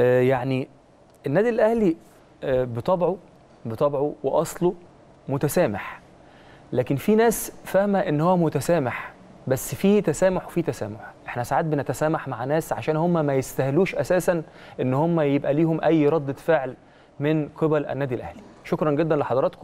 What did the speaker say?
آه، يعني النادي الاهلي آه، بطبعه بطبعه واصله متسامح لكن في ناس فاهمه ان هو متسامح بس في تسامح وفي تسامح احنا ساعات بنتسامح مع ناس عشان هم ما يستاهلوش اساسا ان هم يبقى ليهم اي رده فعل من قبل النادي الاهلي شكرا جدا لحضراتكم